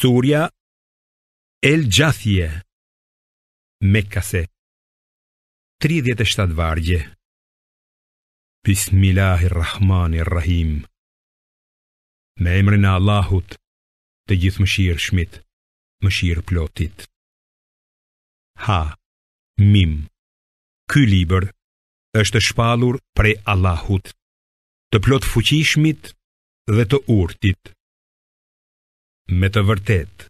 Surja El Gjathje Mekase 37 vargje Bismillahirrahmanirrahim Me emrin Allahut Të gjithë më shirë shmit Më shirë plotit Ha Mim Ky liber është shpalur pre Allahut Të plot fuqishmit Dhe të urtit me të vërtet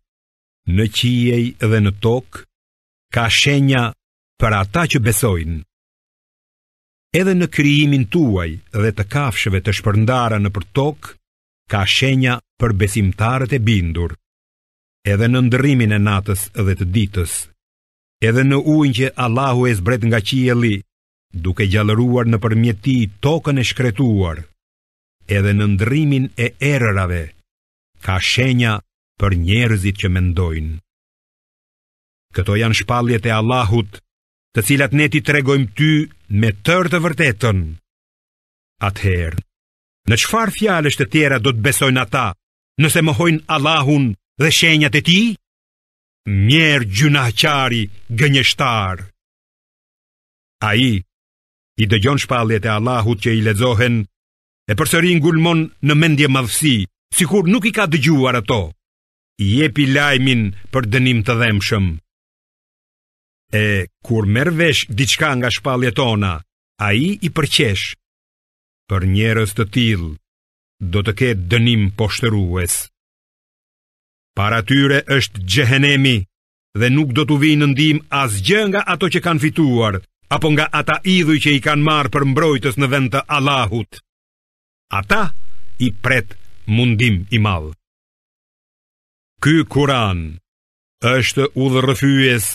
Në qiej dhe në tok Ka shenja për ata që besojnë Edhe në kryimin tuaj dhe të kafshëve të shpërndara në për tok Ka shenja për besimtarët e bindur Edhe në ndërimin e natës dhe të ditës Edhe në ujnë që Allahu e zbret nga qieli Duke gjallëruar në përmjeti tokën e shkretuar Edhe në ndërimin e erërave ka shenja për njerëzit që mendojnë. Këto janë shpalljet e Allahut, të cilat ne ti tregojmë ty me tërë të vërtetën. Atëherë, në çfarë fjalësh të tjera do të besojnë ata, nëse mohojnë Allahun dhe shenjat e ti? Mier gjunaqari gënjeshtar. Ai i dëgjon shpalljet e Allahut që i lexohen e përsëri ngulmon në mendje madhsi, kur nuk i ka dëgjuar ato. i Jepi lajmin për dënim të dhemshëm. E kur merr vesh diçka nga shpalljet tona, ai i përqesh. Për njerëz të tillë do të ketë dënim poshtërues. Para tyre është xhehenemi dhe nuk do t'u vinë në as asgjë nga ato që kanë fituar apo nga ata idhuj që i kanë marrë për mbrojtës në vend të Allahut. Ata i pretë, mundim i madh. Ky Kur'an është udhërrëfyes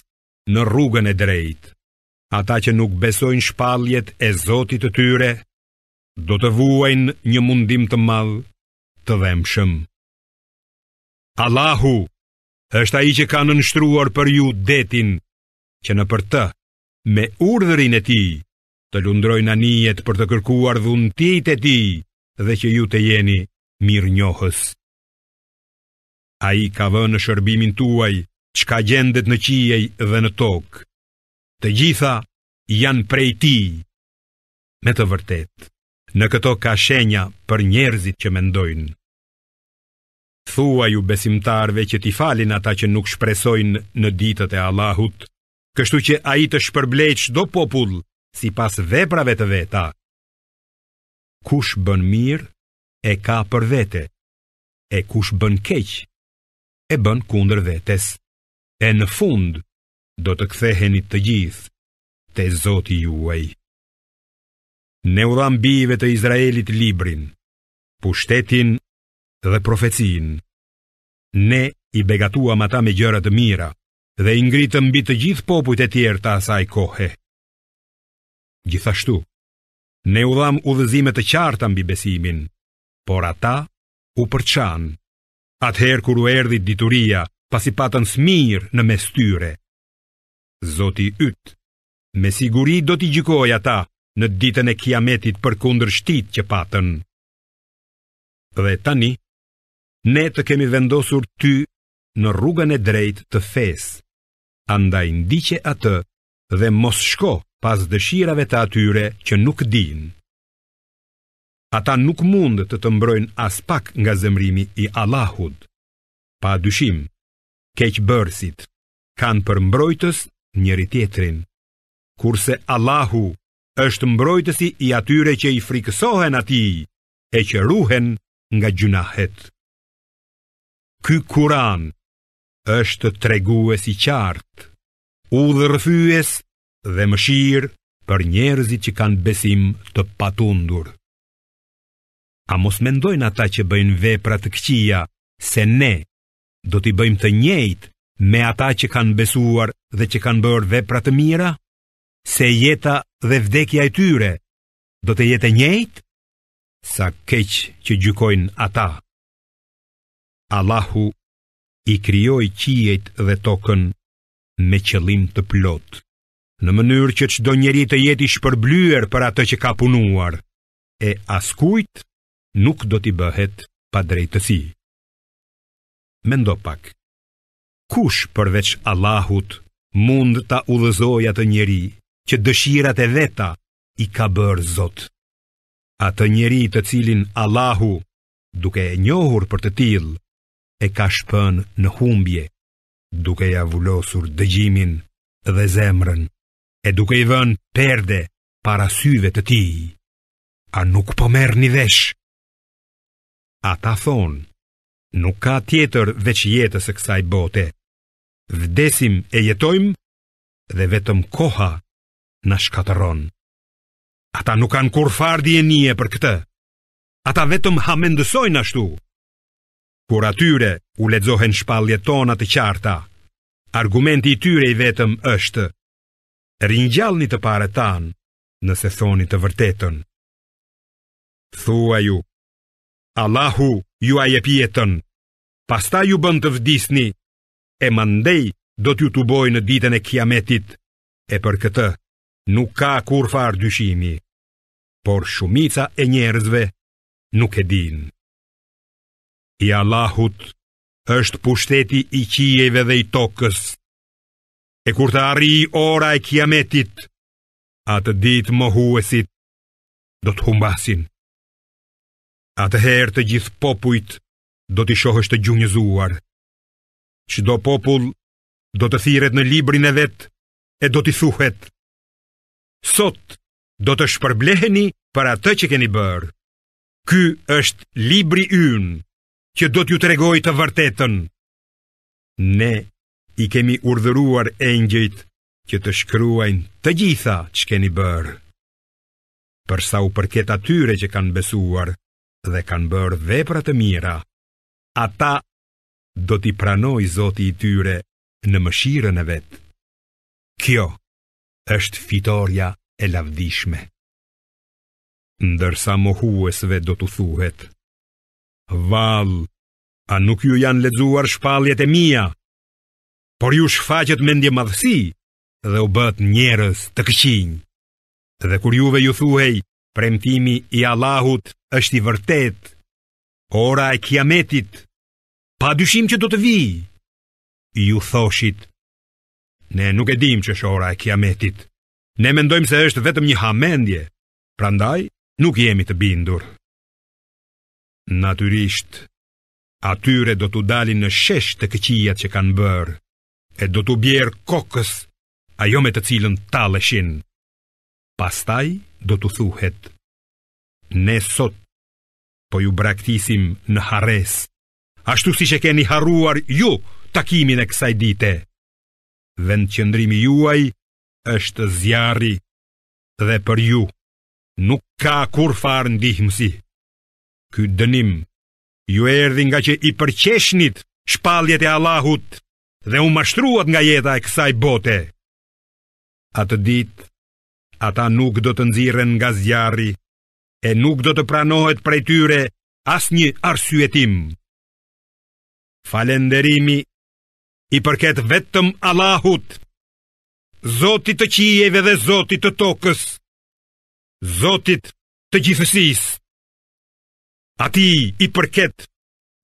në rrugën e drejtë. Ata që nuk besojnë shpalljet e Zotit të tyre do të vuajnë një mundim të madh të dhëmshëm. Allahu është ai që ka nënshtruar për ju detin që në për të me urdhërin e tij të lundrojnë anijet për të kërkuar dhuntit e tij dhe që ju të jeni mirë njohës. A i ka vë në shërbimin tuaj, që ka gjendet në qiej dhe në tokë, të gjitha janë prej ti. Me të vërtet, në këto ka shenja për njerëzit që mendojnë. Thua ju besimtarve që ti falin ata që nuk shpresojnë në ditët e Allahut, kështu që a i të shpërblejt shdo popullë, si pas veprave të veta. Kush bën mirë, e ka për vete, e kush bën keq, e bën kundër vetes. E në fund do të ktheheni të gjithë te Zoti juaj. Ne u dham bijve të Izraelit librin, pushtetin dhe profecin. Ne i begatuam ata me gjëra të mira dhe i ngritëm mbi të gjithë popujt e tjerë të asaj kohe. Gjithashtu, ne u dham udhëzime të qarta mbi besimin, por ata u përçan. Atëherë kur u erdhi dituria, pasi patën smirë në mes tyre. Zoti yt, me siguri do t'i gjykoj ata në ditën e kiametit për kundër shtit që patën. Dhe tani, ne të kemi vendosur ty në rrugën e drejt të fes, andaj ndiqe atë dhe mos shko pas dëshirave të atyre që nuk dinë ata nuk mund të të mbrojnë as pak nga zemrimi i Allahut. Pa dyshim, keqbërësit kanë për mbrojtës njëri tjetrin, kurse Allahu është mbrojtësi i atyre që i frikësohen ati e që ruhen nga gjunahet. Ky Kur'an është treguesi i qartë, udhërrëfyes dhe mëshirë për njerëzit që kanë besim të patundur. A mos mendojnë ata që bëjnë vepra të këqija, se ne do t'i bëjmë të njëjtë me ata që kanë besuar dhe që kanë bërë vepra të mira? Se jeta dhe vdekja e tyre do të jetë e njëjtë sa keq që gjykojnë ata. Allahu i krijoi qiejt dhe tokën me qëllim të plot, në mënyrë që çdo njeri të jetë i shpërblyer për atë që ka punuar. E askujt nuk do t'i bëhet pa drejtësi. Mendo pak, kush përveç Allahut mund t'a u dhezoja të njeri që dëshirat e veta i ka bërë zot? A të njeri të cilin Allahu, duke e njohur për të til, e ka shpën në humbje, duke ja vullosur dëgjimin dhe zemrën, e duke i vën perde para syve të ti, a nuk po merë një veshë? Ata thonë, nuk ka tjetër veç jetës e kësaj bote. Vdesim e jetojmë dhe vetëm koha në shkateron. Ata nuk kanë kur fardi e nije për këtë. Ata vetëm mendësojnë ashtu. Kur atyre u ledzohen shpalje tona të qarta, argumenti i tyre i vetëm është, rinjallni të pare tanë, nëse thoni të vërtetën. Thua ju, Allahu ju a jep jetën. Pastaj ju bën të vdisni. E mandej do t'ju tubojë në ditën e Kiametit. E për këtë nuk ka kur far dyshimi. Por shumica e njerëzve nuk e din. I Allahut është pushteti i qijeve dhe i tokës. E kur të arri ora e kiametit, atë ditë më huesit, do të humbasin. A të gjithë popujt do t'i shohësht të gjunjëzuar. Qdo popull do të thiret në librin e vetë e do t'i thuhet. Sot do të shpërbleheni për atë që keni bërë. Ky është libri ynë që do t'ju të regoj të vërtetën. Ne i kemi urdhëruar e njëjt që të shkryuajnë të gjitha që keni bërë. Përsa u përket atyre që kanë besuar, dhe kanë bërë vepra të mira, ata do t'i pranoj Zoti i tyre në mëshirën e vet. Kjo është fitorja e lavdishme. Ndërsa mohuesve do t'u thuhet, Val, a nuk ju janë ledzuar shpaljet e mia, por ju shfaqet me ndje madhësi dhe u bët njerës të këqinj. Dhe kur juve ju thuhej, premtimi i Allahut është i vërtet, ora e kiametit, pa dyshim që do të vi, ju thoshit, ne nuk e dim që është ora e kiametit, ne mendojmë se është vetëm një hamendje, prandaj nuk jemi të bindur. Natyrisht, atyre do t'u dalin në shesh të këqijat që kanë bërë, e do t'u bjerë kokës, ajo me të cilën leshinë. Pastaj do të thuhet Ne sot Po ju braktisim në hares Ashtu si që keni haruar ju Takimin e kësaj dite Dhe në qëndrimi juaj është zjari Dhe për ju Nuk ka kur farë ndihmësi Ky dënim Ju erdi nga që i përqeshnit Shpaljet e Allahut Dhe u mashtruat nga jeta e kësaj bote Atë ditë ata nuk do të nxirren nga zjarri e nuk do të pranohet prej tyre asnjë arsyetim. Falënderimi i përket vetëm Allahut, Zotit të qiejve dhe Zotit të tokës, Zotit të gjithësisë. Ati i përket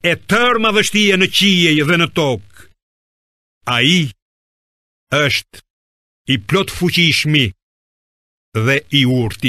e tërë madhështia në qiej dhe në tokë. Ai është i plot fuqishëm dhe i urti.